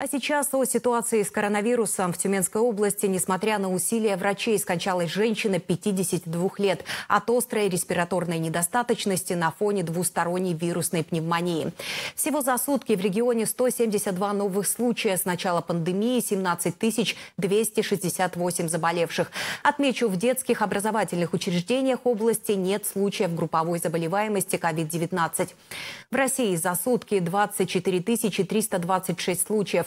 А сейчас о ситуации с коронавирусом в Тюменской области. Несмотря на усилия врачей, скончалась женщина 52 лет от острой респираторной недостаточности на фоне двусторонней вирусной пневмонии. Всего за сутки в регионе 172 новых случая. С начала пандемии 17 268 заболевших. Отмечу, в детских образовательных учреждениях области нет случаев групповой заболеваемости COVID-19. В России за сутки 24 326 случаев.